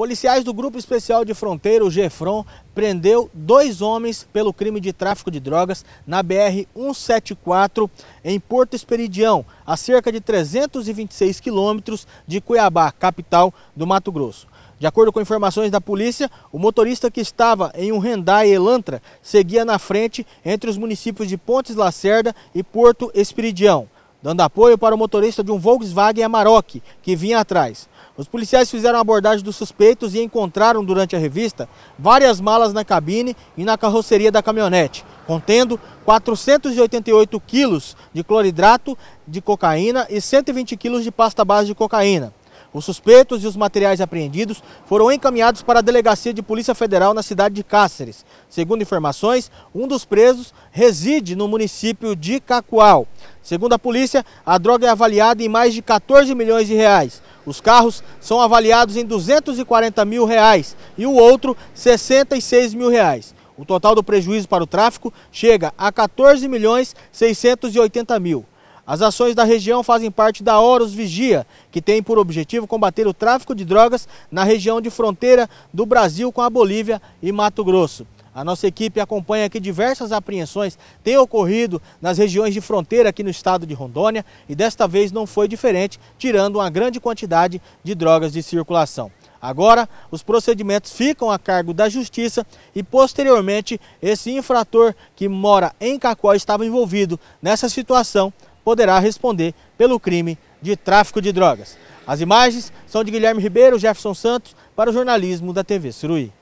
Policiais do Grupo Especial de Fronteira, o GEFRON, prendeu dois homens pelo crime de tráfico de drogas na BR-174 em Porto Esperidião, a cerca de 326 quilômetros de Cuiabá, capital do Mato Grosso. De acordo com informações da polícia, o motorista que estava em um Hyundai Elantra seguia na frente entre os municípios de Pontes Lacerda e Porto Esperidião, dando apoio para o motorista de um Volkswagen Amarok que vinha atrás. Os policiais fizeram a abordagem dos suspeitos e encontraram durante a revista várias malas na cabine e na carroceria da caminhonete, contendo 488 quilos de cloridrato de cocaína e 120 quilos de pasta base de cocaína. Os suspeitos e os materiais apreendidos foram encaminhados para a delegacia de Polícia Federal na cidade de Cáceres. Segundo informações, um dos presos reside no município de Cacoal. Segundo a polícia, a droga é avaliada em mais de 14 milhões de reais. Os carros são avaliados em 240 mil reais e o outro 66 mil reais. O total do prejuízo para o tráfico chega a 14 milhões 680 mil. As ações da região fazem parte da Horus Vigia, que tem por objetivo combater o tráfico de drogas na região de fronteira do Brasil com a Bolívia e Mato Grosso. A nossa equipe acompanha que diversas apreensões têm ocorrido nas regiões de fronteira aqui no estado de Rondônia e desta vez não foi diferente, tirando uma grande quantidade de drogas de circulação. Agora, os procedimentos ficam a cargo da Justiça e, posteriormente, esse infrator que mora em Cacó estava envolvido nessa situação poderá responder pelo crime de tráfico de drogas. As imagens são de Guilherme Ribeiro, Jefferson Santos, para o jornalismo da TV Suruí.